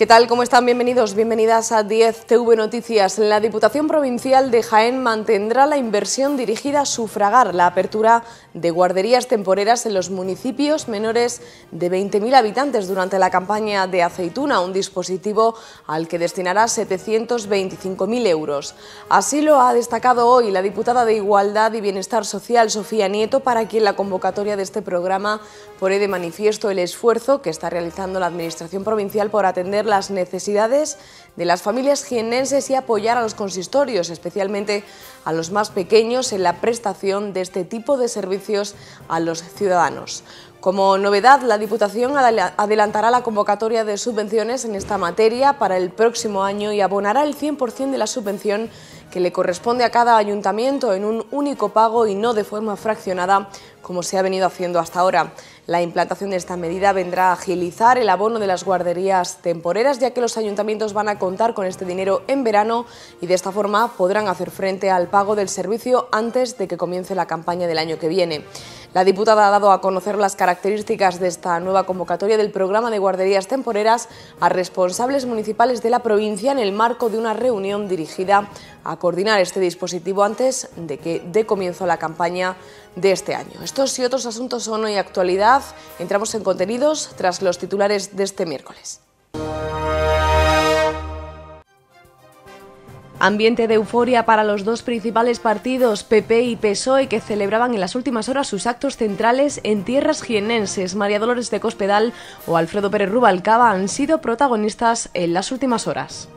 ¿Qué tal? ¿Cómo están? Bienvenidos, bienvenidas a 10 TV Noticias. La Diputación Provincial de Jaén mantendrá la inversión dirigida a sufragar la apertura de guarderías temporeras en los municipios menores de 20.000 habitantes durante la campaña de aceituna, un dispositivo al que destinará 725.000 euros. Así lo ha destacado hoy la diputada de Igualdad y Bienestar Social, Sofía Nieto, para quien la convocatoria de este programa pone de manifiesto el esfuerzo que está realizando la Administración Provincial por atender las necesidades de las familias jienenses y apoyar a los consistorios, especialmente a los más pequeños, en la prestación de este tipo de servicios a los ciudadanos. Como novedad, la Diputación adelantará la convocatoria de subvenciones en esta materia para el próximo año y abonará el 100% de la subvención que le corresponde a cada ayuntamiento en un único pago y no de forma fraccionada, como se ha venido haciendo hasta ahora. La implantación de esta medida vendrá a agilizar el abono de las guarderías temporeras, ya que los ayuntamientos van a contar con este dinero en verano y de esta forma podrán hacer frente al pago del servicio antes de que comience la campaña del año que viene. La diputada ha dado a conocer las características de esta nueva convocatoria del programa de guarderías temporeras a responsables municipales de la provincia en el marco de una reunión dirigida a coordinar este dispositivo antes de que dé comienzo la campaña de este año. Estos y otros asuntos son hoy actualidad. Entramos en contenidos tras los titulares de este miércoles. Ambiente de euforia para los dos principales partidos, PP y PSOE, que celebraban en las últimas horas sus actos centrales en tierras jienenses. María Dolores de Cospedal o Alfredo Pérez Rubalcaba han sido protagonistas en las últimas horas.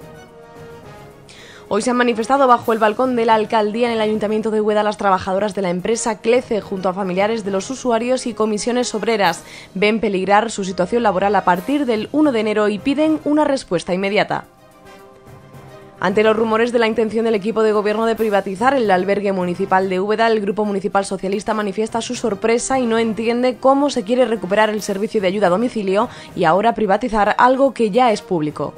Hoy se han manifestado bajo el balcón de la alcaldía en el Ayuntamiento de Hueda las trabajadoras de la empresa Clece junto a familiares de los usuarios y comisiones obreras. Ven peligrar su situación laboral a partir del 1 de enero y piden una respuesta inmediata. Ante los rumores de la intención del equipo de gobierno de privatizar el albergue municipal de Úbeda, el Grupo Municipal Socialista manifiesta su sorpresa y no entiende cómo se quiere recuperar el servicio de ayuda a domicilio y ahora privatizar algo que ya es público.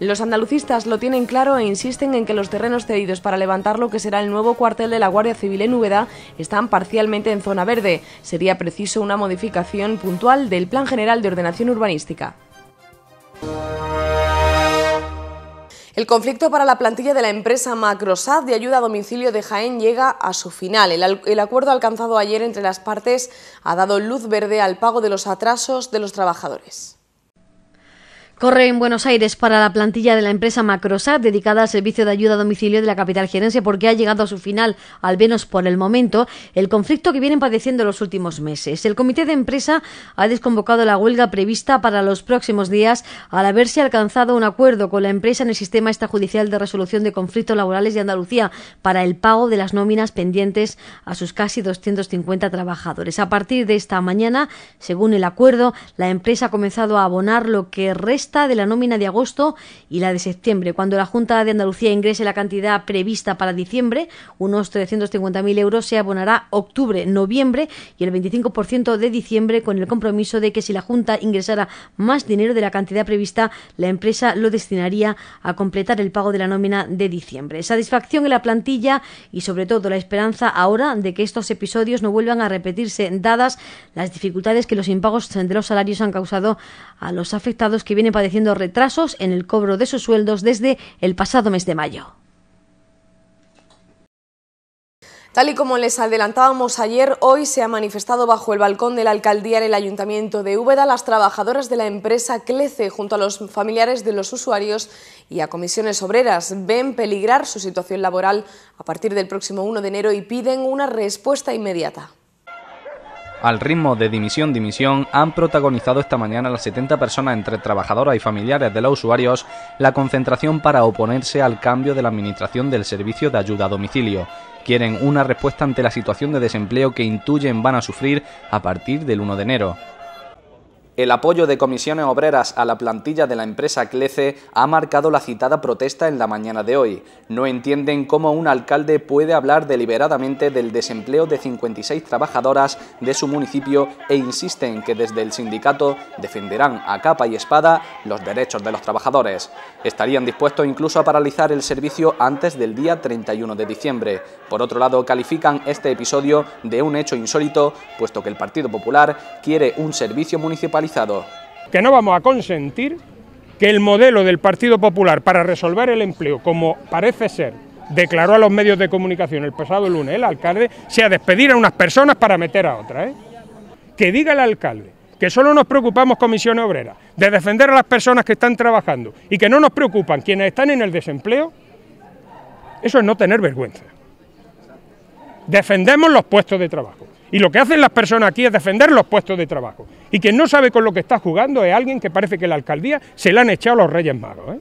Los andalucistas lo tienen claro e insisten en que los terrenos cedidos para levantar lo que será el nuevo cuartel de la Guardia Civil en Úbeda están parcialmente en zona verde. Sería preciso una modificación puntual del Plan General de Ordenación Urbanística. El conflicto para la plantilla de la empresa Macrosat de ayuda a domicilio de Jaén llega a su final. El, acuerdo alcanzado ayer entre las partes ha dado luz verde al pago de los atrasos de los trabajadores. Corre en Buenos Aires para la plantilla de la empresa Macrosat dedicada al servicio de ayuda a domicilio de la capital gerense porque ha llegado a su final, al menos por el momento, el conflicto que vienen padeciendo los últimos meses. El comité de empresa ha desconvocado la huelga prevista para los próximos días al haberse alcanzado un acuerdo con la empresa en el sistema extrajudicial de resolución de conflictos laborales de Andalucía para el pago de las nóminas pendientes a sus casi 250 trabajadores. A partir de esta mañana, según el acuerdo, la empresa ha comenzado a abonar lo que resta de la nómina de agosto y la de septiembre. Cuando la Junta de Andalucía ingrese la cantidad prevista para diciembre, unos 350.000 euros, se abonará octubre, noviembre y el 25% de diciembre con el compromiso de que si la Junta ingresara más dinero de la cantidad prevista, la empresa lo destinaría a completar el pago de la nómina de diciembre. Satisfacción en la plantilla y sobre todo la esperanza ahora de que estos episodios no vuelvan a repetirse dadas las dificultades que los impagos de los salarios han causado a los afectados que vienen padeciendo retrasos en el cobro de sus sueldos desde el pasado mes de mayo. Tal y como les adelantábamos ayer, hoy se ha manifestado bajo el balcón de la alcaldía en el Ayuntamiento de Úbeda las trabajadoras de la empresa Clece junto a los familiares de los usuarios y a comisiones obreras. Ven peligrar su situación laboral a partir del próximo 1 de enero y piden una respuesta inmediata al ritmo de dimisión, dimisión, han protagonizado esta mañana las 70 personas entre trabajadoras y familiares de los usuarios la concentración para oponerse al cambio de la administración del servicio de ayuda a domicilio. Quieren una respuesta ante la situación de desempleo que intuyen van a sufrir a partir del 1 de enero. El apoyo de comisiones obreras a la plantilla de la empresa Clece ha marcado la citada protesta en la mañana de hoy. No entienden cómo un alcalde puede hablar deliberadamente del desempleo de 56 trabajadoras de su municipio e insisten que desde el sindicato defenderán a capa y espada los derechos de los trabajadores. Estarían dispuestos incluso a paralizar el servicio antes del día 31 de diciembre. Por otro lado, califican este episodio de un hecho insólito, puesto que el Partido Popular quiere un servicio municipal que no vamos a consentir que el modelo del Partido Popular para resolver el empleo, como parece ser, declaró a los medios de comunicación el pasado lunes el alcalde, sea despedir a unas personas para meter a otras. ¿eh? Que diga el alcalde que solo nos preocupamos comisiones obreras, de defender a las personas que están trabajando y que no nos preocupan quienes están en el desempleo, eso es no tener vergüenza. Defendemos los puestos de trabajo. Y lo que hacen las personas aquí es defender los puestos de trabajo. Y quien no sabe con lo que está jugando es alguien que parece que la alcaldía se le han echado los Reyes Magos. ¿eh?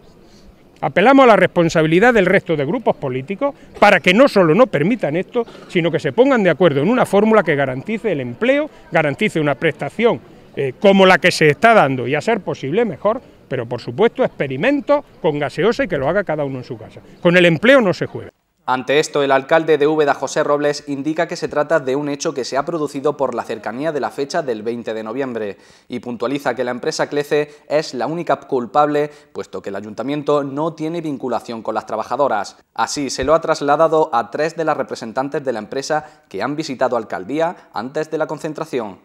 Apelamos a la responsabilidad del resto de grupos políticos para que no solo no permitan esto, sino que se pongan de acuerdo en una fórmula que garantice el empleo, garantice una prestación eh, como la que se está dando y a ser posible mejor, pero por supuesto experimento con gaseosa y que lo haga cada uno en su casa. Con el empleo no se juega. Ante esto, el alcalde de Úbeda, José Robles, indica que se trata de un hecho que se ha producido por la cercanía de la fecha del 20 de noviembre y puntualiza que la empresa Clece es la única culpable, puesto que el ayuntamiento no tiene vinculación con las trabajadoras. Así, se lo ha trasladado a tres de las representantes de la empresa que han visitado alcaldía antes de la concentración.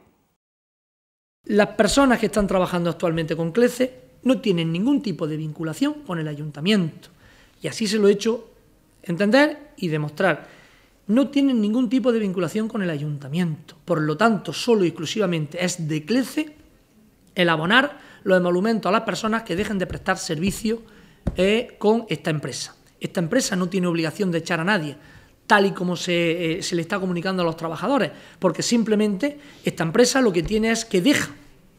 Las personas que están trabajando actualmente con Clece no tienen ningún tipo de vinculación con el ayuntamiento. Y así se lo he hecho entender y demostrar. No tienen ningún tipo de vinculación con el ayuntamiento. Por lo tanto, solo y exclusivamente es de Clece el abonar los emolumentos a las personas que dejen de prestar servicio eh, con esta empresa. Esta empresa no tiene obligación de echar a nadie, tal y como eh, se, le está comunicando a los trabajadores, porque simplemente esta empresa lo que tiene es que deja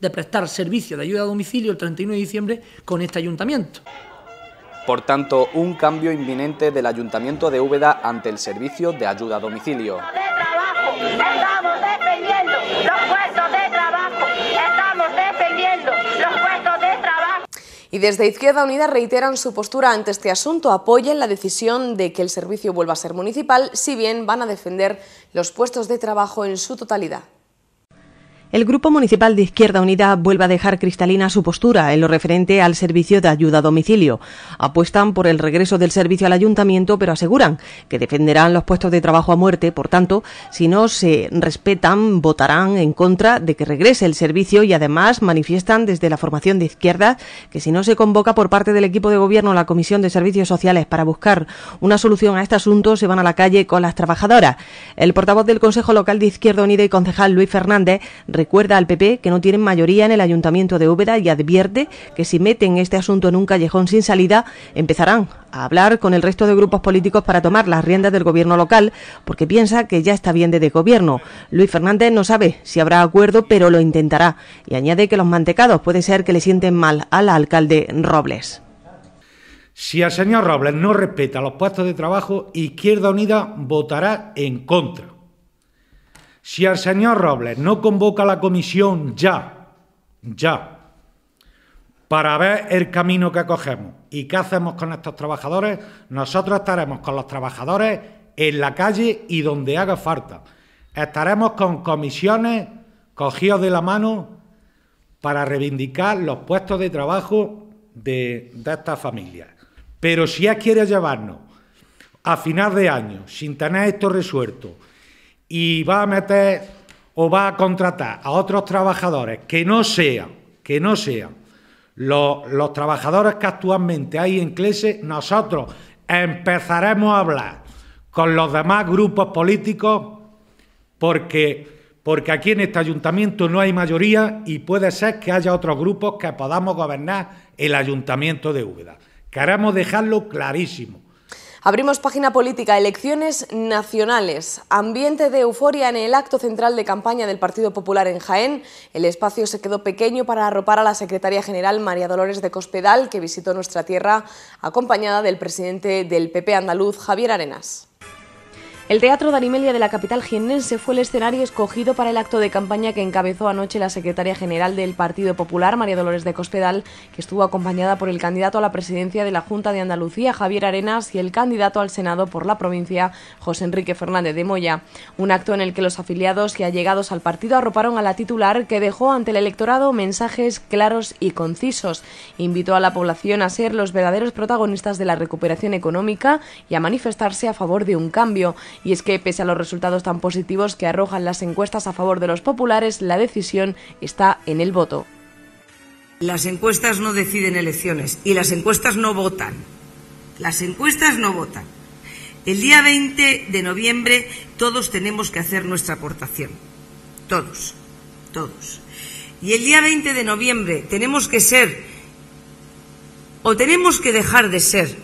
de prestar servicio de ayuda a domicilio el 31 de diciembre con este ayuntamiento. Por tanto, un cambio inminente del Ayuntamiento de Úbeda ante el servicio de ayuda a domicilio. y desde Izquierda Unida reiteran su postura ante este asunto, apoyen la decisión de que el servicio vuelva a ser municipal, si bien van a defender los puestos de trabajo en su totalidad. El Grupo Municipal de Izquierda Unida vuelve a dejar cristalina su postura en lo referente al servicio de ayuda a domicilio. Apuestan por el regreso del servicio al ayuntamiento, pero aseguran que defenderán los puestos de trabajo a muerte. Por tanto, si no se respetan, votarán en contra de que regrese el servicio y además manifiestan desde la formación de izquierda que si no se convoca por parte del equipo de gobierno la Comisión de Servicios Sociales para buscar una solución a este asunto, se van a la calle con las trabajadoras. El portavoz del Consejo Local de Izquierda Unida y concejal Luis Fernández recuerda al PP que no tienen mayoría en el Ayuntamiento de Úbeda y advierte que si meten este asunto en un callejón sin salida, empezarán a hablar con el resto de grupos políticos para tomar las riendas del gobierno local, porque piensa que ya está bien de gobierno. Luis Fernández no sabe si habrá acuerdo, pero lo intentará. Y añade que los mantecados puede ser que le sienten mal al alcalde Robles. Si el señor Robles no respeta los puestos de trabajo, Izquierda Unida votará en contra. Si el señor Robles no convoca la comisión ya, ya, para ver el camino que cogemos y qué hacemos con estos trabajadores, nosotros estaremos con los trabajadores en la calle y donde haga falta. Estaremos con comisiones cogidos de la mano para reivindicar los puestos de trabajo de, de estas familias. Pero si él quiere llevarnos a final de año, sin tener esto resuelto, y va a meter o va a contratar a otros trabajadores que no sean, que no sean los, trabajadores que actualmente hay en clase, nosotros empezaremos a hablar con los demás grupos políticos porque porque aquí en este ayuntamiento no hay mayoría y puede ser que haya otros grupos que podamos gobernar el ayuntamiento de Úbeda. Queremos dejarlo clarísimo. Abrimos página política, elecciones nacionales, ambiente de euforia en el acto central de campaña del Partido Popular en Jaén. El espacio se quedó pequeño para arropar a la secretaria general María Dolores de Cospedal, que visitó nuestra tierra acompañada del presidente del PP andaluz, Javier Arenas. El Teatro de Arimelia de la capital jienense fue el escenario escogido para el acto de campaña que encabezó anoche la secretaria general del Partido Popular, María Dolores de Cospedal, que estuvo acompañada por el candidato a la presidencia de la Junta de Andalucía, Javier Arenas, y el candidato al Senado por la provincia, José Enrique Fernández de Moya. Un acto en el que los afiliados y allegados al partido arroparon a la titular, que dejó ante el electorado mensajes claros y concisos. Invitó a la población a ser los verdaderos protagonistas de la recuperación económica y a manifestarse a favor de un cambio y es que pese a los resultados tan positivos que arrojan las encuestas a favor de los populares, la decisión está en el voto. Las encuestas no deciden elecciones y las encuestas no votan. Las encuestas no votan. El día 20 de noviembre todos tenemos que hacer nuestra aportación. Todos, todos. Y el día 20 de noviembre tenemos que ser o tenemos que dejar de ser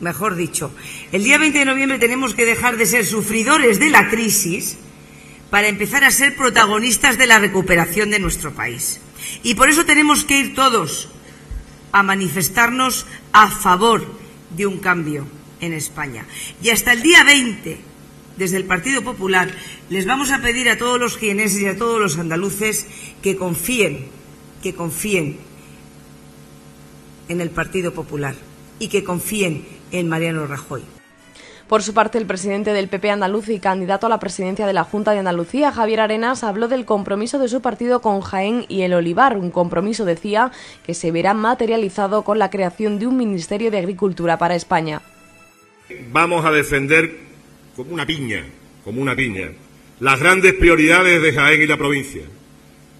mejor dicho, el día 20 de noviembre tenemos que dejar de ser sufridores de la crisis para empezar a ser protagonistas de la recuperación de nuestro país. Y por eso tenemos que ir todos a manifestarnos a favor de un cambio en España. Y hasta el día 20, desde el Partido Popular, les vamos a pedir a todos los jieneses y a todos los andaluces que confíen, que confíen en el Partido Popular y que confíen en Mariano Rajoy. Por su parte, el presidente del PP andaluz y candidato a la presidencia de la Junta de Andalucía, Javier Arenas, habló del compromiso de su partido con Jaén y el Olivar, un compromiso, decía, que se verá materializado con la creación de un Ministerio de Agricultura para España. Vamos a defender como una piña, como una piña, las grandes prioridades de Jaén y la provincia.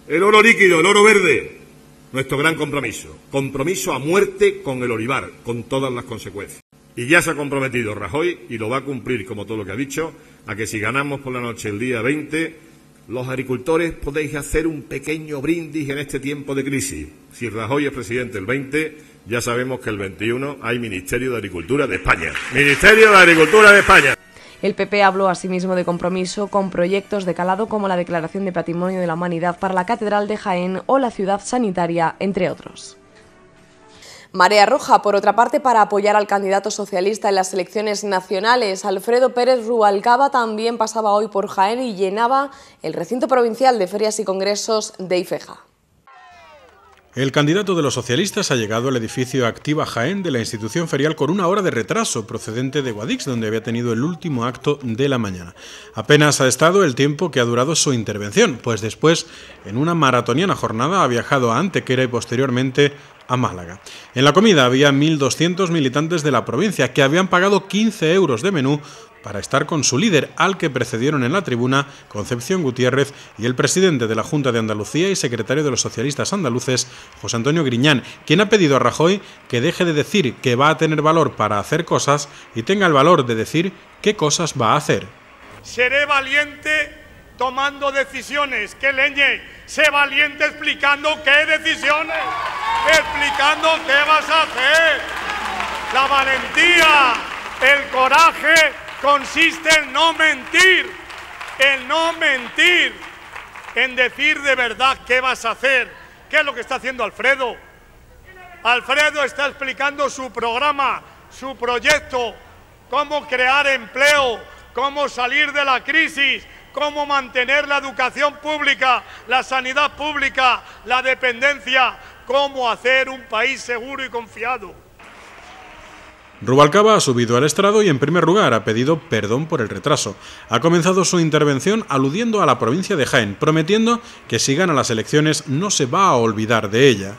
El oro líquido, el oro verde, nuestro gran compromiso. Compromiso a muerte con el olivar, con todas las consecuencias. Y ya se ha comprometido Rajoy, y lo va a cumplir como todo lo que ha dicho, a que si ganamos por la noche el día 20, los agricultores podéis hacer un pequeño brindis en este tiempo de crisis. Si Rajoy es presidente el 20, ya sabemos que el 21 hay Ministerio de Agricultura de España. Ministerio de Agricultura de España. El PP habló asimismo de compromiso con proyectos de calado como la Declaración de Patrimonio de la Humanidad para la Catedral de Jaén o la Ciudad Sanitaria, entre otros. Marea Roja, por otra parte, para apoyar al candidato socialista en las elecciones nacionales, Alfredo Pérez Rubalcaba también pasaba hoy por Jaén y llenaba el recinto provincial de ferias y congresos de Ifeja. El candidato de los socialistas ha llegado al edificio Activa Jaén de la institución ferial con una hora de retraso procedente de Guadix, donde había tenido el último acto de la mañana. Apenas ha estado el tiempo que ha durado su intervención, pues después, en una maratoniana jornada, ha viajado a Antequera y posteriormente Málaga. En la comida había 1.200 militantes de la provincia que habían pagado 15 euros de menú para estar con su líder, al que precedieron en la tribuna Concepción Gutiérrez y el presidente de la Junta de Andalucía y secretario de los socialistas andaluces, José Antonio Griñán, quien ha pedido a Rajoy que deje de decir que va a tener valor para hacer cosas y tenga el valor de decir qué cosas va a hacer. Seré valiente tomando decisiones. Que leñe, ...se valiente explicando qué decisiones, explicando qué vas a hacer. La valentía, el coraje consiste en no mentir, en no mentir, en decir de verdad qué vas a hacer. ¿Qué es lo que está haciendo Alfredo? Alfredo está explicando su programa, su proyecto, cómo crear empleo, cómo salir de la crisis, cómo mantener la educación pública, la sanidad pública, la dependencia, cómo hacer un país seguro y confiado. Rubalcaba ha subido al estrado y en primer lugar ha pedido perdón por el retraso. Ha comenzado su intervención aludiendo a la provincia de Jaén, prometiendo que si gana las elecciones no se va a olvidar de ella.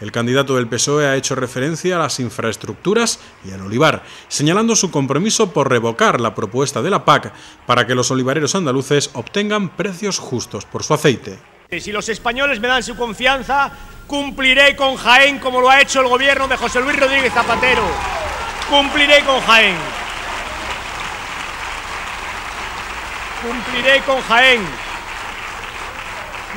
El candidato del PSOE ha hecho referencia a las infraestructuras y al olivar, señalando su compromiso por revocar la propuesta de la PAC para que los olivareros andaluces obtengan precios justos por su aceite. Eh, si los españoles me dan su confianza, cumpliré con Jaén como lo ha hecho el gobierno de José Luis Rodríguez Zapatero. Cumpliré con Jaén. Cumpliré con Jaén.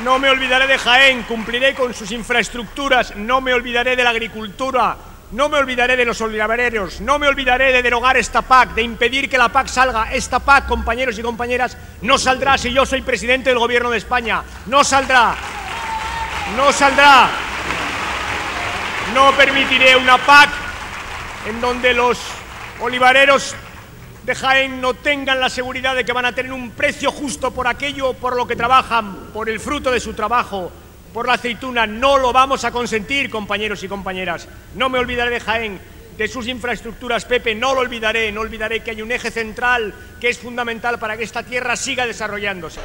No me olvidaré de Jaén, cumpliré con sus infraestructuras, no me olvidaré de la agricultura, no me olvidaré de los olivareros, no me olvidaré de derogar esta PAC, de impedir que la PAC salga. Esta PAC, compañeros y compañeras, no saldrá si yo soy presidente del Gobierno de España. No saldrá. No saldrá. No permitiré una PAC en donde los olivareros de Jaén no tengan la seguridad de que van a tener un precio justo por aquello por lo que trabajan, por el fruto de su trabajo, por la aceituna. No lo vamos a consentir, compañeros y compañeras. No me olvidaré de Jaén, de sus infraestructuras, Pepe, no lo olvidaré. No olvidaré que hay un eje central que es fundamental para que esta tierra siga desarrollándose.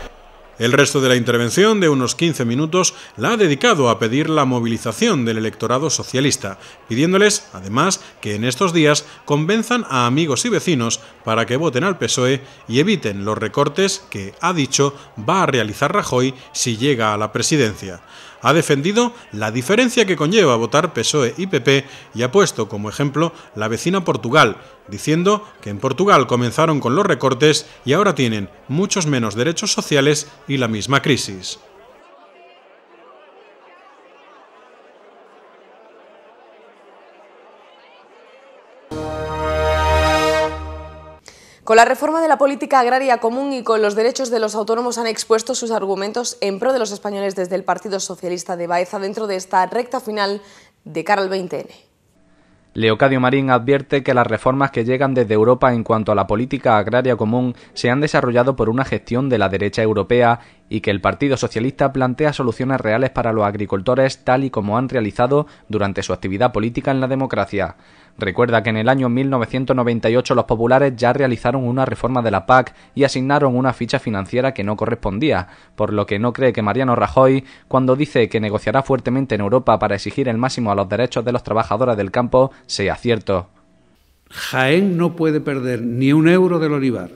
El resto de la intervención, de unos 15 minutos, la ha dedicado a pedir la movilización del electorado socialista, pidiéndoles, además, que en estos días convenzan a amigos y vecinos para que voten al PSOE y eviten los recortes que, ha dicho, va a realizar Rajoy si llega a la presidencia ha defendido la diferencia que conlleva votar PSOE y PP y ha puesto como ejemplo la vecina Portugal, diciendo que en Portugal comenzaron con los recortes y ahora tienen muchos menos derechos sociales y la misma crisis. Con la reforma de la política agraria común y con los derechos de los autónomos han expuesto sus argumentos en pro de los españoles desde el Partido Socialista de Baeza dentro de esta recta final de Caral 20N. Leocadio Marín advierte que las reformas que llegan desde Europa en cuanto a la política agraria común se han desarrollado por una gestión de la derecha europea y que el Partido Socialista plantea soluciones reales para los agricultores tal y como han realizado durante su actividad política en la democracia. Recuerda que en el año 1998 los populares ya realizaron una reforma de la PAC y asignaron una ficha financiera que no correspondía, por lo que no cree que Mariano Rajoy, cuando dice que negociará fuertemente en Europa para exigir el máximo a los derechos de los trabajadores del campo, sea cierto. Jaén no puede perder ni un euro del olivar.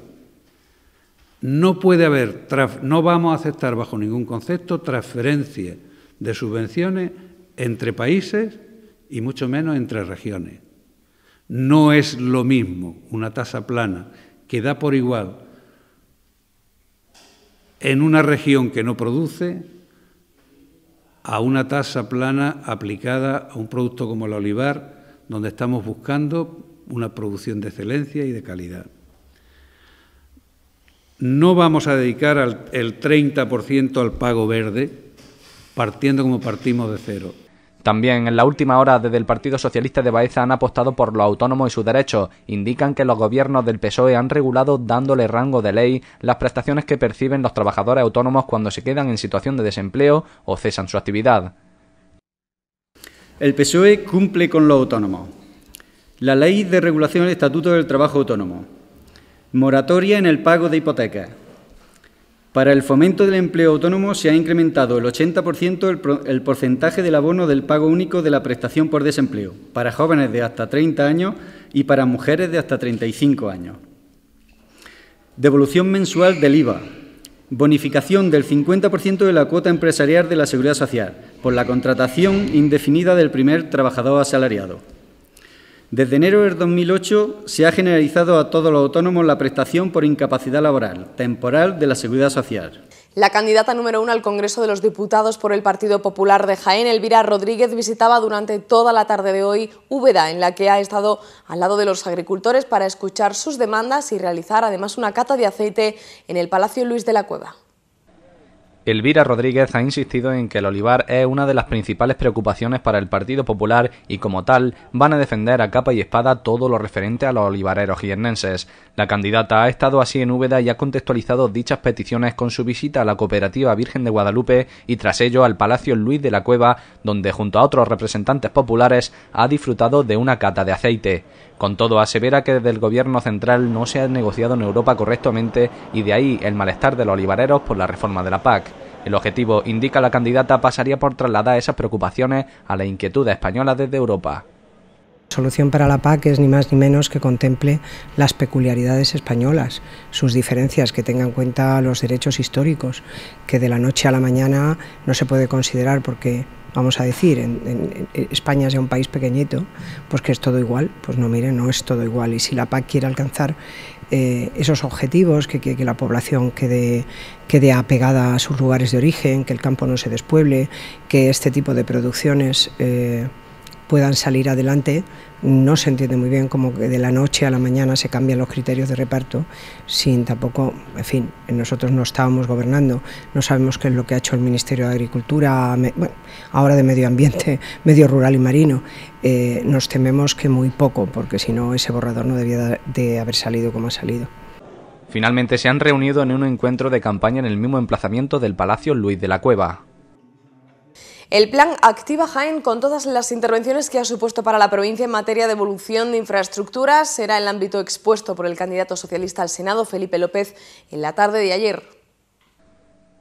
No puede haber, no vamos a aceptar bajo ningún concepto transferencias de subvenciones entre países y mucho menos entre regiones. No es lo mismo una tasa plana que da por igual en una región que no produce a una tasa plana aplicada a un producto como el olivar, donde estamos buscando una producción de excelencia y de calidad. No vamos a dedicar el 30% al pago verde, partiendo como partimos de cero. También en la última hora desde el Partido Socialista de Baeza han apostado por lo autónomo y sus derechos. Indican que los gobiernos del PSOE han regulado dándole rango de ley las prestaciones que perciben los trabajadores autónomos cuando se quedan en situación de desempleo o cesan su actividad. El PSOE cumple con lo autónomo: La ley de regulación del Estatuto del Trabajo Autónomo. Moratoria en el pago de hipotecas para el fomento del empleo autónomo se ha incrementado el 80% el, porcentaje del abono del pago único de la prestación por desempleo para jóvenes de hasta 30 años y para mujeres de hasta 35 años. Devolución mensual del IVA. Bonificación del 50% de la cuota empresarial de la Seguridad Social por la contratación indefinida del primer trabajador asalariado. Desde enero del 2008 se ha generalizado a todos los autónomos la prestación por incapacidad laboral temporal de la Seguridad Social. La candidata número uno al Congreso de los Diputados por el Partido Popular de Jaén, Elvira Rodríguez, visitaba durante toda la tarde de hoy Úbeda, en la que ha estado al lado de los agricultores para escuchar sus demandas y realizar además una cata de aceite en el Palacio Luis de la Cueva. Elvira Rodríguez ha insistido en que el olivar es una de las principales preocupaciones para el Partido Popular y como tal van a defender a capa y espada todo lo referente a los olivareros jiennenses. La candidata ha estado así en Úbeda y ha contextualizado dichas peticiones con su visita a la cooperativa Virgen de Guadalupe y tras ello al Palacio Luis de la Cueva, donde junto a otros representantes populares ha disfrutado de una cata de aceite. Con todo, asevera que desde el gobierno central no se ha negociado en Europa correctamente y de ahí el malestar de los olivareros por la reforma de la PAC. El objetivo, indica la candidata, pasaría por trasladar esas preocupaciones a la inquietud española desde Europa La solución para la PAC es ni más ni menos que contemple las peculiaridades españolas, sus diferencias, que tenga en cuenta los derechos históricos, que de la noche a la mañana no se puede considerar porque vamos a decir, en, España sea un país pequeñito, pues que es todo igual, pues no, mire, no es todo igual. Y si la PAC quiere alcanzar eh, esos objetivos, que, la población quede, quede apegada a sus lugares de origen, que el campo no se despueble, que este tipo de producciones... Eh, puedan salir adelante. No se entiende muy bien cómo que de la noche a la mañana se cambian los criterios de reparto, sin tampoco, en fin, nosotros no estábamos gobernando, no sabemos qué es lo que ha hecho el Ministerio de Agricultura, bueno, ahora de Medio Ambiente, Medio Rural y Marino. Eh, nos tememos que muy poco, porque si no ese borrador no debía de haber salido como ha salido. Finalmente se han reunido en un encuentro de campaña en el mismo emplazamiento del Palacio Luis de la Cueva. El plan Activa Jaén, con todas las intervenciones que ha supuesto para la provincia en materia de evolución de infraestructuras, será el ámbito expuesto por el candidato socialista al Senado, Felipe López, en la tarde de ayer.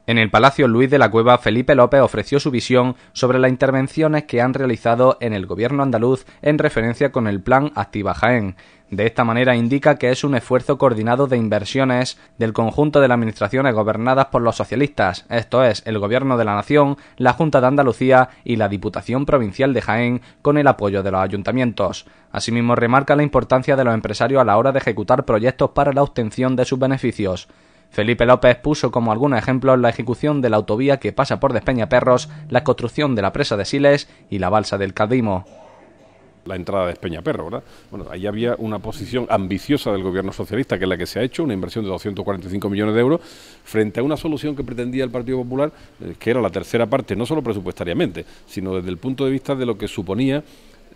En el Palacio Luis de la Cueva, Felipe López ofreció su visión sobre las intervenciones que han realizado en el gobierno andaluz en referencia con el plan Activa Jaén. De esta manera indica que es un esfuerzo coordinado de inversiones del conjunto de las administraciones gobernadas por los socialistas, esto es, el Gobierno de la Nación, la Junta de Andalucía y la Diputación Provincial de Jaén, con el apoyo de los ayuntamientos. Asimismo, remarca la importancia de los empresarios a la hora de ejecutar proyectos para la obtención de sus beneficios. Felipe López puso como algunos ejemplos la ejecución de la autovía que pasa por Despeñaperros, la construcción de la presa de Siles y la balsa del Cadimo la entrada de Perro, ¿verdad? Bueno, ahí había una posición ambiciosa del gobierno socialista, que es la que se ha hecho, una inversión de 245 millones de euros, frente a una solución que pretendía el Partido Popular, eh, que era la tercera parte, no solo presupuestariamente, sino desde el punto de vista de lo que suponía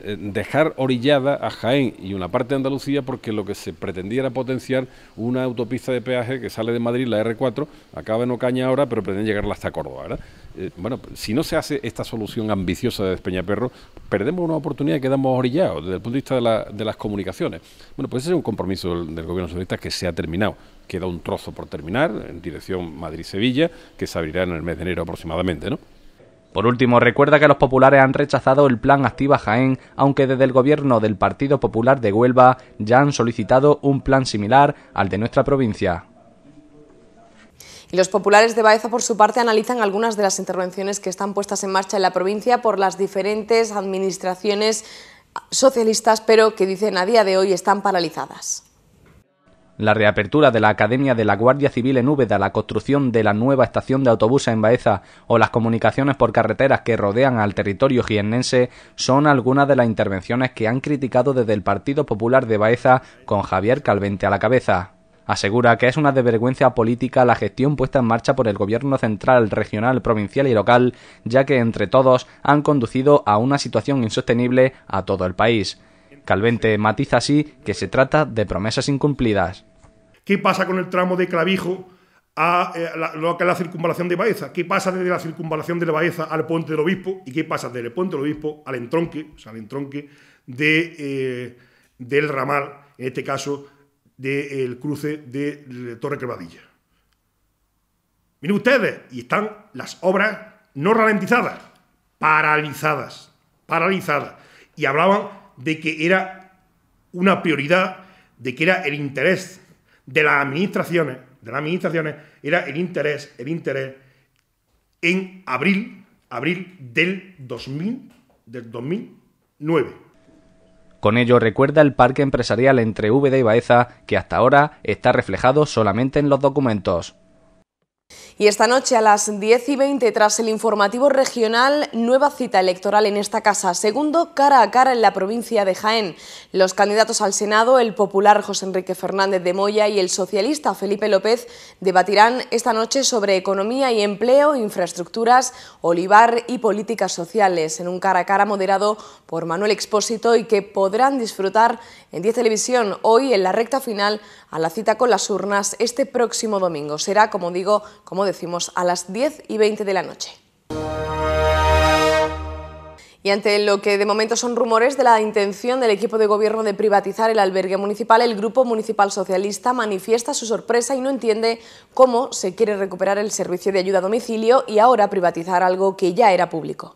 eh, dejar orillada a Jaén y una parte de Andalucía porque lo que se pretendía era potenciar una autopista de peaje que sale de Madrid, la R4, acaba en Ocaña ahora, pero pretende llegarla hasta Córdoba. Eh, bueno, si no se hace esta solución ambiciosa de Despeñaperro, perdemos una oportunidad y quedamos orillados desde el punto de vista de, las comunicaciones. Bueno, pues ese es un compromiso del, del gobierno socialista que se ha terminado. Queda un trozo por terminar en dirección Madrid-Sevilla, que se abrirá en el mes de enero aproximadamente, ¿no? Por último, recuerda que los populares han rechazado el plan Activa Jaén, aunque desde el gobierno del Partido Popular de Huelva ya han solicitado un plan similar al de nuestra provincia. Y los populares de Baeza, por su parte, analizan algunas de las intervenciones que están puestas en marcha en la provincia por las diferentes administraciones socialistas, pero que dicen a día de hoy están paralizadas la reapertura de la Academia de la Guardia Civil en Úbeda, la construcción de la nueva estación de autobuses en Baeza o las comunicaciones por carreteras que rodean al territorio jiennense son algunas de las intervenciones que han criticado desde el Partido Popular de Baeza con Javier Calvente a la cabeza. Asegura que es una desvergüenza política la gestión puesta en marcha por el gobierno central, regional, provincial y local, ya que entre todos han conducido a una situación insostenible a todo el país. Calvente matiza así que se trata de promesas incumplidas. ¿Qué pasa con el tramo de Clavijo a eh, lo que es la circunvalación de Baeza? ¿Qué pasa desde la circunvalación de la Baeza al puente del Obispo? ¿Y qué pasa desde el puente del Obispo al entronque, o sea, al entronque de, eh, del ramal, en este caso del cruce de, Torre Crevadilla? Miren ustedes, y están las obras no ralentizadas, paralizadas, paralizadas. Y hablaban de que era una prioridad, de que era el interés de las administraciones, de las administraciones, era el interés, el interés en abril, abril del del 2009. Con ello recuerda el parque empresarial entre Vd y Baeza que hasta ahora está reflejado solamente en los documentos. Y esta noche a las 10 y 20, tras el informativo regional, nueva cita electoral en esta casa, segundo cara a cara en la provincia de Jaén. Los candidatos al Senado, el popular José Enrique Fernández de Moya y el socialista Felipe López, debatirán esta noche sobre economía y empleo, infraestructuras, olivar y políticas sociales, en un cara a cara moderado por Manuel Expósito y que podrán disfrutar en 10 Televisión hoy en la recta final a la cita con las urnas este próximo domingo. Será, como digo, como decimos, a las 10 y 20 de la noche. Y ante lo que de momento son rumores de la intención del equipo de gobierno de privatizar el albergue municipal, el Grupo Municipal Socialista manifiesta su sorpresa y no entiende cómo se quiere recuperar el servicio de ayuda a domicilio y ahora privatizar algo que ya era público.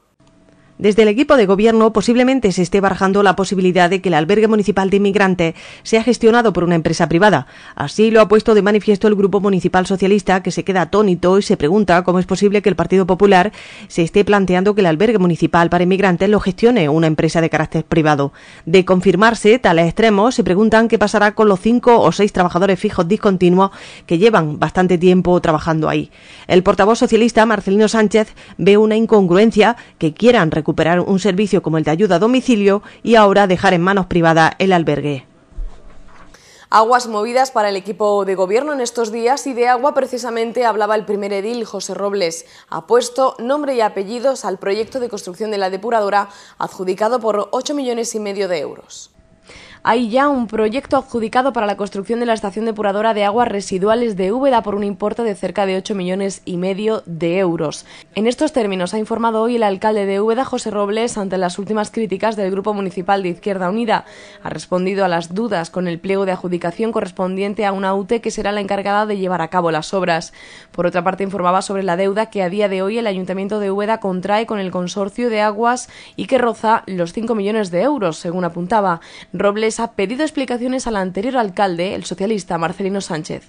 Desde el equipo de gobierno posiblemente se esté barajando la posibilidad de que el albergue municipal de inmigrantes sea gestionado por una empresa privada. Así lo ha puesto de manifiesto el Grupo Municipal Socialista, que se queda atónito y se pregunta cómo es posible que el Partido Popular se esté planteando que el albergue municipal para inmigrantes lo gestione una empresa de carácter privado. De confirmarse tal extremo se preguntan qué pasará con los cinco o seis trabajadores fijos discontinuos que llevan bastante tiempo trabajando ahí. El portavoz socialista Marcelino Sánchez ve una incongruencia que quieran recuperar recuperar un servicio como el de ayuda a domicilio y ahora dejar en manos privadas el albergue. Aguas movidas para el equipo de gobierno en estos días y de agua precisamente hablaba el primer edil José Robles. Ha puesto nombre y apellidos al proyecto de construcción de la depuradora adjudicado por 8 millones y medio de euros hay ya un proyecto adjudicado para la construcción de la estación depuradora de aguas residuales de Úbeda por un importe de cerca de 8 millones y medio de euros. En estos términos ha informado hoy el alcalde de Úbeda, José Robles, ante las últimas críticas del Grupo Municipal de Izquierda Unida. Ha respondido a las dudas con el pliego de adjudicación correspondiente a una UTE que será la encargada de llevar a cabo las obras. Por otra parte, informaba sobre la deuda que a día de hoy el Ayuntamiento de Úbeda contrae con el Consorcio de Aguas y que roza los 5 millones de euros, según apuntaba. Robles ha pedido explicaciones al anterior alcalde, el socialista Marcelino Sánchez.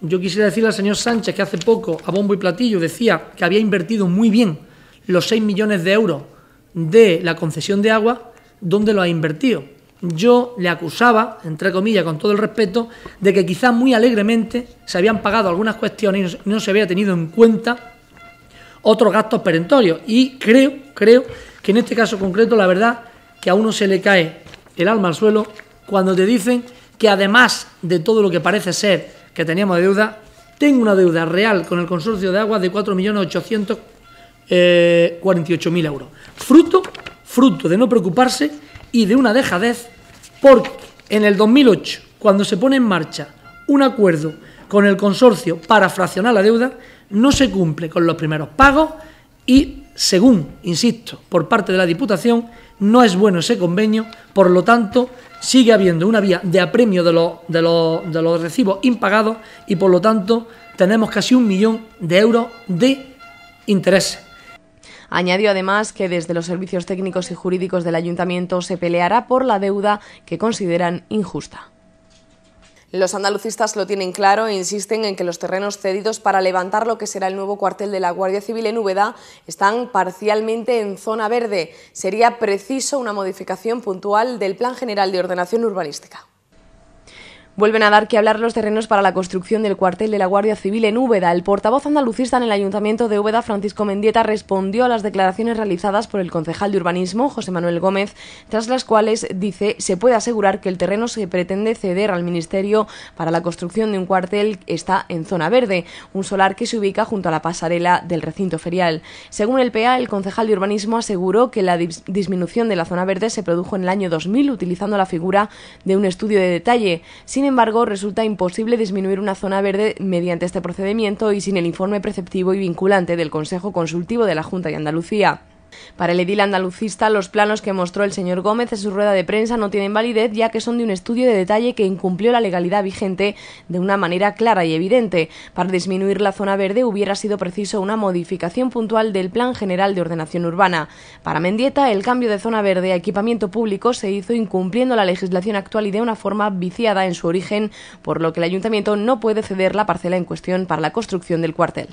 Yo quisiera decirle al señor Sánchez que hace poco, a bombo y platillo, decía que había invertido muy bien los 6 millones de euros de la concesión de agua, ¿dónde lo ha invertido? Yo le acusaba, entre comillas, con todo el respeto, de que quizás muy alegremente se habían pagado algunas cuestiones y no se había tenido en cuenta otros gastos perentorios. Y creo, creo que en este caso concreto, la verdad, que a uno se le cae el alma al suelo cuando te dicen que además de todo lo que parece ser que teníamos de deuda, tengo una deuda real con el consorcio de aguas de 4.848.000 eh, euros. Fruto, fruto de no preocuparse y de una dejadez, porque en el 2008, cuando se pone en marcha un acuerdo con el consorcio para fraccionar la deuda, no se cumple con los primeros pagos y, según, insisto, por parte de la Diputación, no es bueno ese convenio, por lo tanto sigue habiendo una vía de apremio de los, recibos impagados y por lo tanto tenemos casi un millón de euros de interés. Añadió además que desde los servicios técnicos y jurídicos del ayuntamiento se peleará por la deuda que consideran injusta. Los andalucistas lo tienen claro e insisten en que los terrenos cedidos para levantar lo que será el nuevo cuartel de la Guardia Civil en Úbeda están parcialmente en zona verde. Sería preciso una modificación puntual del Plan General de Ordenación Urbanística. Vuelven a dar que hablar los terrenos para la construcción del cuartel de la Guardia Civil en Úbeda. El portavoz andalucista en el Ayuntamiento de Úbeda, Francisco Mendieta, respondió a las declaraciones realizadas por el concejal de urbanismo, José Manuel Gómez, tras las cuales dice se puede asegurar que el terreno se pretende ceder al Ministerio para la construcción de un cuartel está en zona verde, un solar que se ubica junto a la pasarela del recinto ferial. Según el PA, el concejal de urbanismo aseguró que la disminución de la zona verde se produjo en el año 2000 utilizando la figura de un estudio de detalle. Sin sin embargo, resulta imposible disminuir una zona verde mediante este procedimiento y sin el informe preceptivo y vinculante del Consejo Consultivo de la Junta de Andalucía. Para el edil andalucista, los planos que mostró el señor Gómez en su rueda de prensa no tienen validez, ya que son de un estudio de detalle que incumplió la legalidad vigente de una manera clara y evidente. Para disminuir la zona verde hubiera sido preciso una modificación puntual del Plan General de Ordenación Urbana. Para Mendieta, el cambio de zona verde a equipamiento público se hizo incumpliendo la legislación actual y de una forma viciada en su origen, por lo que el ayuntamiento no puede ceder la parcela en cuestión para la construcción del cuartel.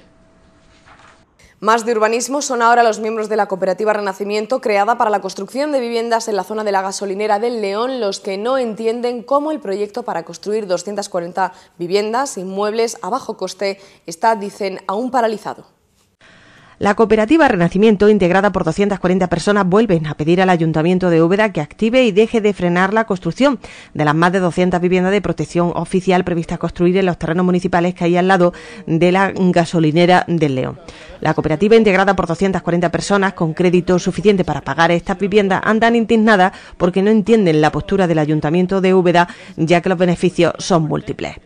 Más de urbanismo son ahora los miembros de la cooperativa Renacimiento, creada para la construcción de viviendas en la zona de la gasolinera del León, los que no entienden cómo el proyecto para construir 240 viviendas, inmuebles a bajo coste, está, dicen, aún paralizado. La cooperativa Renacimiento, integrada por 240 personas, vuelven a pedir al Ayuntamiento de Úbeda que active y deje de frenar la construcción de las más de 200 viviendas de protección oficial previstas construir en los terrenos municipales que hay al lado de la gasolinera del León. La cooperativa, integrada por 240 personas con crédito suficiente para pagar estas viviendas, andan indignadas porque no entienden la postura del Ayuntamiento de Úbeda, ya que los beneficios son múltiples.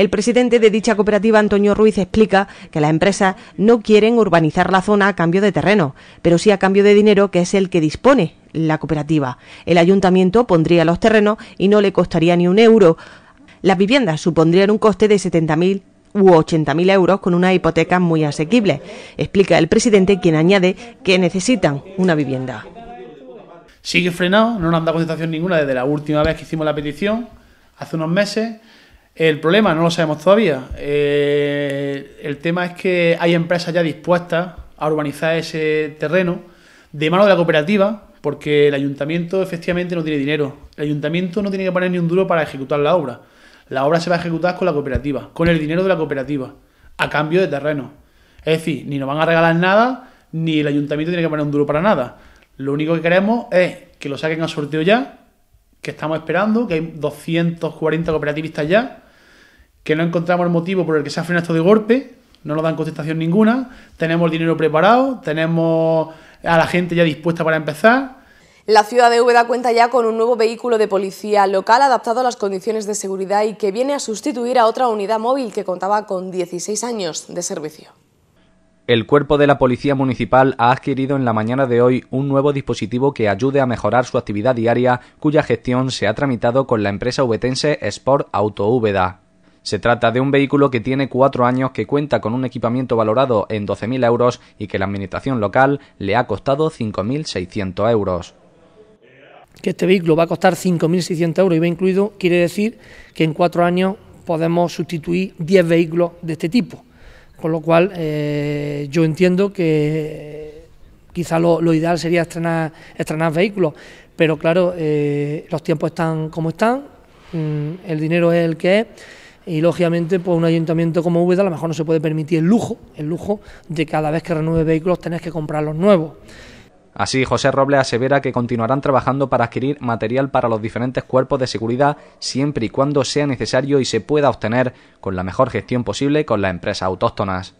El presidente de dicha cooperativa, Antonio Ruiz, explica que las empresas no quieren urbanizar la zona a cambio de terreno, pero sí a cambio de dinero que es el que dispone la cooperativa. El ayuntamiento pondría los terrenos y no le costaría ni un euro. Las viviendas supondrían un coste de 70.000 u 80.000 euros con una hipoteca muy asequible, explica el presidente, quien añade que necesitan una vivienda. Sigue frenado, no nos han dado contestación ninguna desde la última vez que hicimos la petición, hace unos meses. El problema no lo sabemos todavía. Eh, el tema es que hay empresas ya dispuestas a urbanizar ese terreno de mano de la cooperativa, porque el ayuntamiento efectivamente no tiene dinero. El ayuntamiento no tiene que poner ni un duro para ejecutar la obra. La obra se va a ejecutar con la cooperativa, con el dinero de la cooperativa, a cambio de terreno. Es decir, ni nos van a regalar nada, ni el ayuntamiento tiene que poner un duro para nada. Lo único que queremos es que lo saquen a sorteo ya que estamos esperando, que hay 240 cooperativistas ya, que no encontramos el motivo por el que se ha frenado esto de golpe, no nos dan contestación ninguna, tenemos el dinero preparado, tenemos a la gente ya dispuesta para empezar. La ciudad de Úbeda cuenta ya con un nuevo vehículo de policía local adaptado a las condiciones de seguridad y que viene a sustituir a otra unidad móvil que contaba con 16 años de servicio. El cuerpo de la Policía Municipal ha adquirido en la mañana de hoy un nuevo dispositivo que ayude a mejorar su actividad diaria, cuya gestión se ha tramitado con la empresa ubetense Sport Auto Úbeda. Se trata de un vehículo que tiene cuatro años, que cuenta con un equipamiento valorado en 12.000 euros y que la administración local le ha costado 5.600 euros. Que este vehículo va a costar 5.600 euros y va incluido, quiere decir que en cuatro años podemos sustituir 10 vehículos de este tipo. Con lo cual, eh, yo entiendo que eh, quizá lo, ideal sería estrenar, vehículos, pero claro, eh, los tiempos están como están, mm, el dinero es el que es. Y lógicamente, pues un ayuntamiento como Úbeda a lo mejor no se puede permitir el lujo, el lujo de cada vez que renueve vehículos tenés que comprar los nuevos. Así, José Robles asevera que continuarán trabajando para adquirir material para los diferentes cuerpos de seguridad siempre y cuando sea necesario y se pueda obtener con la mejor gestión posible con las empresas autóctonas.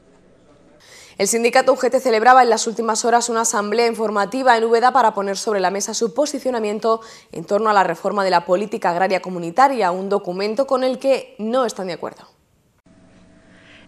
El sindicato UGT celebraba en las últimas horas una asamblea informativa en Ubeda para poner sobre la mesa su posicionamiento en torno a la reforma de la política agraria comunitaria, un documento con el que no están de acuerdo.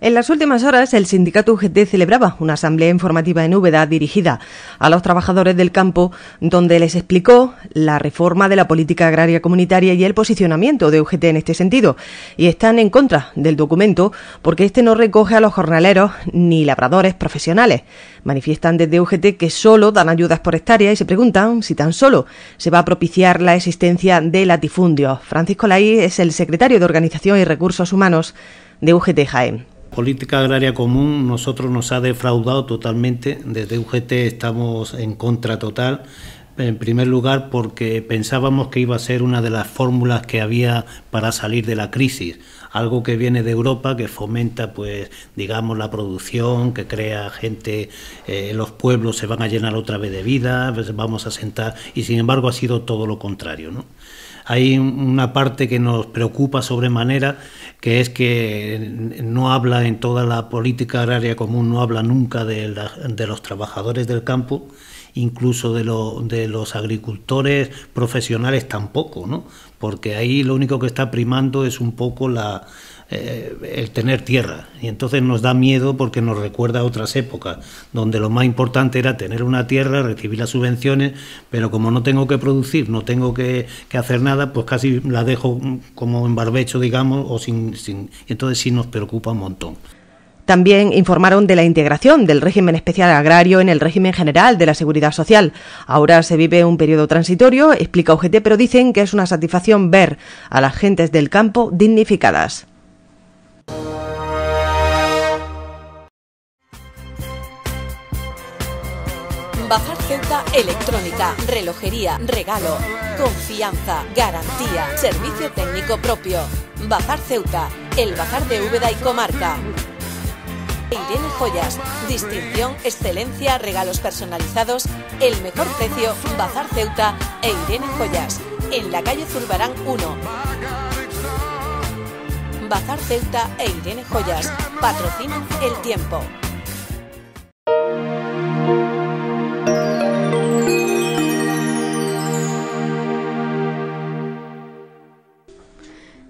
En las últimas horas, el sindicato UGT celebraba una asamblea informativa en Úbeda dirigida a los trabajadores del campo, donde les explicó la reforma de la política agraria comunitaria y el posicionamiento de UGT en este sentido. Y están en contra del documento porque este no recoge a los jornaleros ni labradores profesionales. Manifiestan desde UGT que solo dan ayudas por hectárea y se preguntan si tan solo se va a propiciar la existencia de latifundios. Francisco Laí es el secretario de Organización y Recursos Humanos de UGT Jaén política agraria común nosotros nos ha defraudado totalmente. Desde UGT estamos en contra total. En primer lugar, porque pensábamos que iba a ser una de las fórmulas que había para salir de la crisis, algo que viene de Europa, que fomenta, pues, digamos, la producción, que crea gente, eh, los pueblos se van a llenar otra vez de vida, pues, vamos a sentar, y sin embargo ha sido todo lo contrario, ¿no? hay una parte que nos preocupa sobremanera, que es que no habla en toda la política agraria común, no habla nunca de, los trabajadores del campo, incluso de, de los agricultores profesionales tampoco, ¿no? porque ahí lo único que está primando es un poco la, eh, el tener tierra. Y entonces nos da miedo porque nos recuerda a otras épocas, donde lo más importante era tener una tierra, recibir las subvenciones, pero como no tengo que producir, no tengo que, hacer nada, pues casi la dejo como en barbecho, digamos, o Entonces sí nos preocupa un montón. También informaron de la integración del régimen especial agrario en el régimen general de la seguridad social. Ahora se vive un periodo transitorio, explica UGT, pero dicen que es una satisfacción ver a las gentes del campo dignificadas. Bajar Ceuta Electrónica, relojería, regalo, confianza, garantía, servicio técnico propio. Bazar Ceuta, el bazar de Úbeda y Comarca. Irene Joyas, distinción, excelencia, regalos personalizados, el mejor precio, Bazar Ceuta e Irene Joyas, en la calle Zurbarán 1. Bazar Ceuta e Irene Joyas patrocinan el tiempo.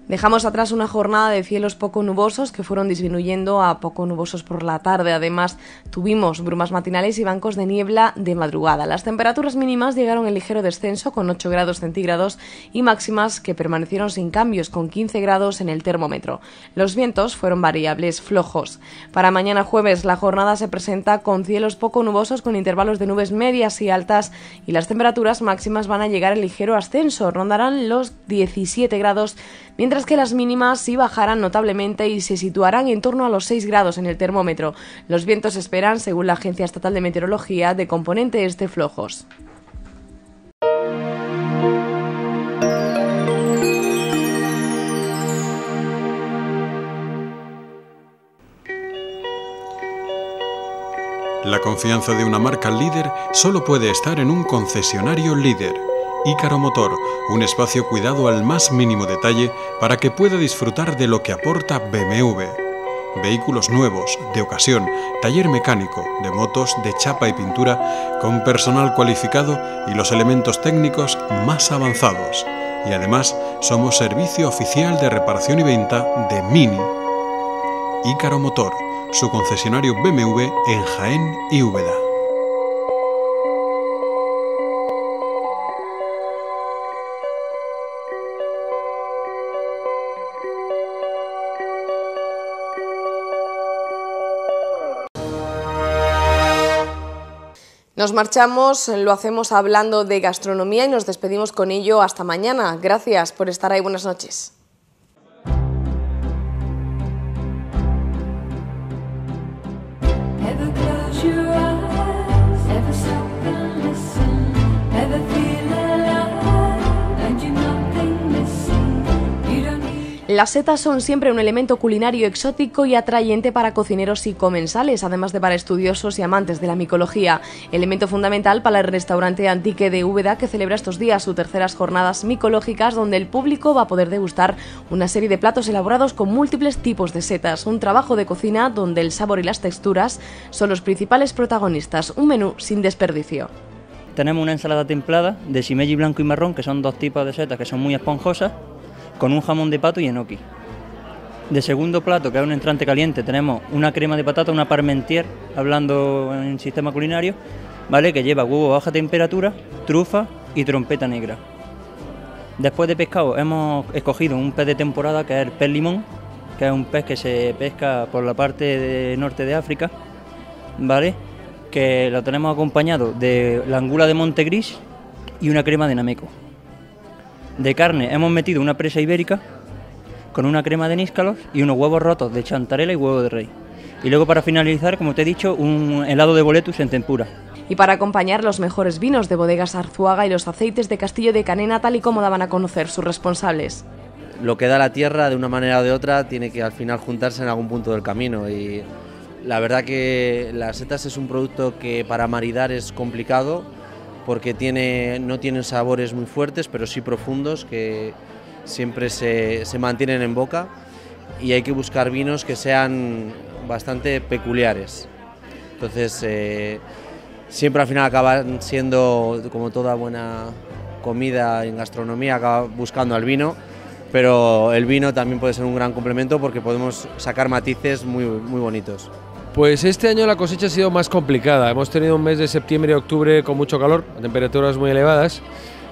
Dejamos atrás una jornada de cielos poco nubosos que fueron disminuyendo a poco nubosos por la tarde. Además, tuvimos brumas matinales y bancos de niebla de madrugada. Las temperaturas mínimas llegaron en ligero descenso con 8 grados centígrados y máximas que permanecieron sin cambios con 15 grados en el termómetro. Los vientos fueron variables flojos. Para mañana jueves la jornada se presenta con cielos poco nubosos con intervalos de nubes medias y altas y las temperaturas máximas van a llegar en ligero ascenso. Rondarán los 17 grados mientras que las mínimas sí bajarán notablemente y se situarán en torno a los 6 grados en el termómetro. Los vientos esperan, según la Agencia Estatal de Meteorología, de componente este flojos. La confianza de una marca líder solo puede estar en un concesionario líder. Ícaro Motor, un espacio cuidado al más mínimo detalle para que pueda disfrutar de lo que aporta BMW. Vehículos nuevos, de ocasión, taller mecánico, de motos, de chapa y pintura, con personal cualificado y los elementos técnicos más avanzados. Y además somos servicio oficial de reparación y venta de Mini. Ícaro Motor, su concesionario BMW en Jaén y Úbeda. Nos marchamos, lo hacemos hablando de gastronomía y nos despedimos con ello hasta mañana. Gracias por estar ahí. Buenas noches. Las setas son siempre un elemento culinario exótico y atrayente para cocineros y comensales, además de para estudiosos y amantes de la micología. Elemento fundamental para el restaurante Antique de Úbeda que celebra estos días sus terceras jornadas micológicas donde el público va a poder degustar una serie de platos elaborados con múltiples tipos de setas. Un trabajo de cocina donde el sabor y las texturas son los principales protagonistas. Un menú sin desperdicio. Tenemos una ensalada templada de shimeji blanco y marrón, que son dos tipos de setas que son muy esponjosas con un jamón de pato y enoki. De segundo plato, que es un entrante caliente, tenemos una crema de patata, una parmentier, hablando en sistema culinario, ¿vale? Que lleva huevo a baja temperatura, trufa y trompeta negra. Después de pescado hemos escogido un pez de temporada que es el pez limón, que es un pez que se pesca por la parte norte de África, ¿vale? Que lo tenemos acompañado de la angula de monte gris... y una crema de nameco. De carne hemos metido una presa ibérica con una crema de níscalos y unos huevos rotos de chantarela y huevo de rey. Y luego para finalizar, como te he dicho, un helado de boletus en tempura. Y para acompañar los mejores vinos de bodegas Arzuaga y los aceites de Castillo de Canena tal y como daban a conocer sus responsables. Lo que da la tierra de una manera o de otra tiene que al final juntarse en algún punto del camino y la verdad que las setas es un producto que para maridar es complicado porque tiene, no tienen sabores muy fuertes, pero sí profundos, que siempre se, se mantienen en boca y hay que buscar vinos que sean bastante peculiares. Entonces, eh, siempre al final acaban siendo, como toda buena comida en gastronomía, acaba buscando al vino, pero el vino también puede ser un gran complemento porque podemos sacar matices muy, muy bonitos. Pues este año la cosecha ha sido más complicada. Hemos tenido un mes de septiembre y octubre con mucho calor, temperaturas muy elevadas.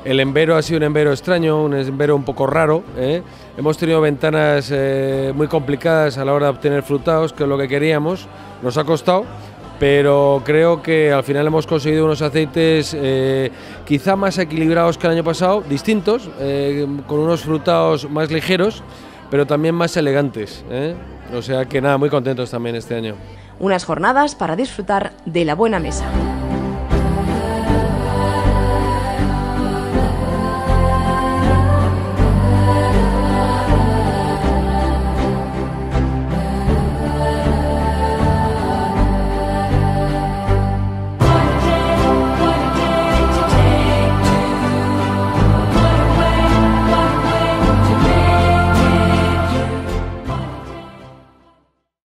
El embero ha sido un embero extraño, un embero un poco raro. ¿eh? Hemos tenido ventanas eh, muy complicadas a la hora de obtener frutados, que es lo que queríamos. Nos ha costado, pero creo que al final hemos conseguido unos aceites eh, quizá más equilibrados que el año pasado, distintos, con unos frutados más ligeros, pero también más elegantes. O sea que nada, muy contentos también este año unas jornadas para disfrutar de la buena mesa.